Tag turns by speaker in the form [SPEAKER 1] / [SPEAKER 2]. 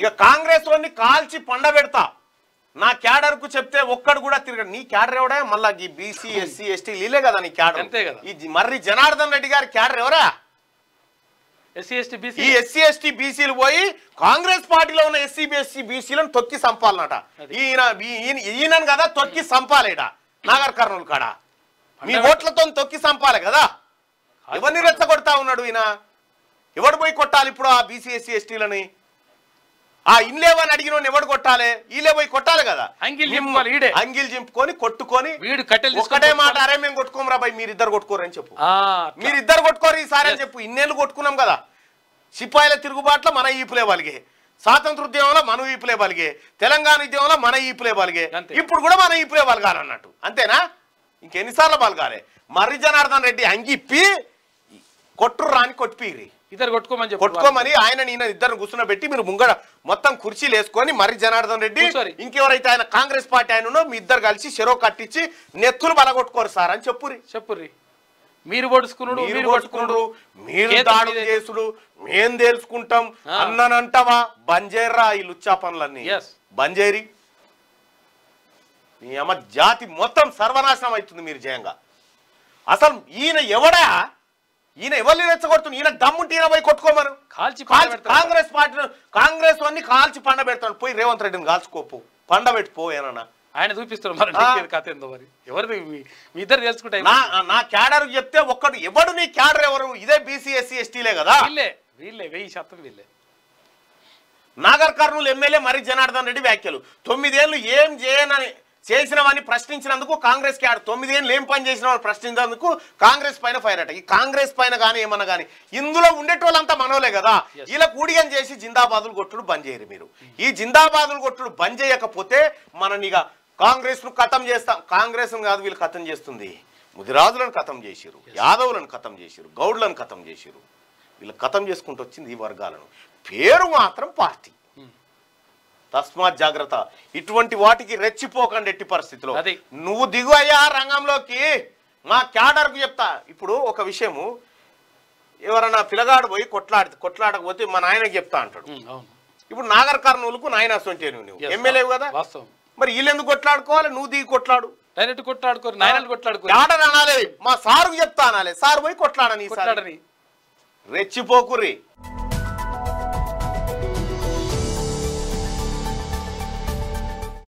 [SPEAKER 1] ఇక కాంగ్రెస్ లోని కాల్చి పండబెడతా నా క్యాడర్ కు చెప్తే ఒక్కడు కూడా తిరగడు నీ క్యాడర్ ఎవడా మళ్ళా ఈ బీసీ ఎస్సీ ఎస్టీ లీలే కదా నీ క్యాడర్ అంతే కదా ఈ మర్రి జనార్దన్ రెడ్డి గారి క్యాడర్ ఎవరా ఈ ఎస్సీ ఎస్టీ బీసీలు పోయి కాంగ్రెస్ పార్టీలో ఉన్న ఎస్సీ బీఎస్సీ బీసీలను తొక్కి సంపాలనట ఈయన ఈయనను కదా తొక్కి సంపాలేట నాగర్ కర్నూలు కాడ మీ ఓట్లతో తొక్కి సంపాలి కదా ఎవరిని రెచ్చగొడతా ఉన్నాడు ఈయన ఎవడు పోయి కొట్టాలి ఇప్పుడు ఆ బీసీ ఎస్సీ ఎస్టీలని ఆ ఇన్లేవని అడిగిన ఎవడు కొట్టాలి ఈలే పోయి కొట్టాలి కదా అంగిల్ జింపుకొని కొట్టుకొని వీడు కట్టెలు ఒకటే మాట అరే మేము కొట్టుకోమరా బాయ్ మీరు ఇద్దరు కొట్టుకోరని చెప్పు మీరు ఇద్దరు కొట్టుకోరు ఈసారి అని చెప్పు ఇన్నేళ్ళు కొట్టుకున్నాం కదా సిపాయిల తిరుగుబాట్లో మన ఈపులే బలిగే స్వాతంత్ర ఉద్యమంలో మన ఈపులే బలిగే తెలంగాణ ఉద్యమంలో మన ఈపులే బలిగే ఇప్పుడు కూడా మన ఈపులే అన్నట్టు అంతేనా ఇంకెన్నిసార్లు బలగాలి మర్రి జనార్దన్ రెడ్డి అంగిప్పి కొట్టు రాని కొట్టిపిరి ఇద్దరు కొట్టుకోమని చెప్పి కొట్టుకోమని ఆయన నేను ఇద్దరు కూర్చున్న పెట్టి మీరు ముంగడ మొత్తం కుర్చీలు వేసుకొని మరి జనార్దన్ రెడ్డి ఇంకెవరైతే ఆయన కాంగ్రెస్ పార్టీ ఆయన మీ ఇద్దరు కలిసి చెరో కట్టించి నెత్తులు బలగొట్టుకోరు సార్ అని చెప్పురి చెప్పుర్రి మీరు పడుచుకున్నాడు మీరు పట్టుకున్నాడు మీరు చేసుడు మేం తెలుసుకుంటాం అన్ననంటావా బంజేర్రా ఈ లుచ్చా పనులన్నీ బంజేరి మీ అమ్మ జాతి మొత్తం సర్వనాశనం అవుతుంది మీరు జయంగా అసలు ఈయన ఎవడా ఈయన ఎవరిని రెచ్చగొడుతుంది ఈయన దమ్ముంటే ఈయన పోయి కొట్టుకోమను కాల్చి కాంగ్రెస్ పార్టీ కాంగ్రెస్ వాడిని కాల్చి పండ పెడతాడు పోయి రేవంత్ రెడ్డిని కాల్చుకోపు పండ పెట్టిపో ఏనన్నా ఆయన చూపిస్తారు మరి కథ మరి మీ ఇద్దరు నా క్యాడర్ చెప్తే ఒక్కడు ఎవడు నీ క్యాడర్ ఎవరు ఇదే బీసీ ఎస్సీ ఎస్టీలే కదా వీళ్ళే వీళ్ళే వెయ్యి శాతం వీళ్ళే నాగర్ కర్నూలు ఎమ్మెల్యే మరి జనార్దన్ రెడ్డి వ్యాఖ్యలు తొమ్మిదేళ్ళు ఏం చేయనని వాడిని ప్రశ్నించినందుకు కాంగ్రెస్ కి ఆడ తొమ్మిదేళ్ళు ఏం పని చేసిన వాళ్ళు ప్రశ్నించినందుకు కాంగ్రెస్ పైన ఫైర్ అట ఈ కాంగ్రెస్ పైన కానీ ఏమన్నా కానీ ఇందులో ఉండేటోళ్ళంతా మనోలే కదా ఇలా కూడిగా చేసి జిందాబాదులు కొట్టుడు బంద్ చేయరు మీరు ఈ జిందాబాదులు కొట్టుడు బంద్ చేయకపోతే మనని ఇక కాంగ్రెస్ ను కథం చేస్తాం కాంగ్రెస్ కాదు వీళ్ళు కథం చేస్తుంది ముదిరాజులను కథం చేసిరు యాదవులను కథం చేసిరు గౌడ్లను కథం చేసిరు వీళ్ళు కథం చేసుకుంటూ వచ్చింది ఈ వర్గాలను పేరు మాత్రం పార్టీ తస్మాత్ జాగ్రత్త ఇటువంటి వాటికి రెచ్చిపోకండి ఎట్టి పరిస్థితిలో నువ్వు దిగు అయ్యా రంగంలోకి మా క్యాడర్కు చెప్తా ఇప్పుడు ఒక విషయము ఎవరైనా పిలగాడు పోయి కొట్లాడి కొట్లాడకపోతే మా నాయనకి చెప్తా అంటాడు ఇప్పుడు నాగర్ కర్నూలుకు నాయన సొంటే నువ్వు ఎమ్మెల్యేవు కదా మరి వీళ్ళు ఎందుకు కొట్లాడుకోవాలి నువ్వు దిగి కొట్లాడు డైరెక్ట్ కొట్లాడుకోరు నాయనలు కొట్లాడుకోరు ఆడని అనాలి మా సారు చెప్తా అనాలి సారు పోయి కొట్లాడని కొట్లాడని రెచ్చిపోకుర్రీ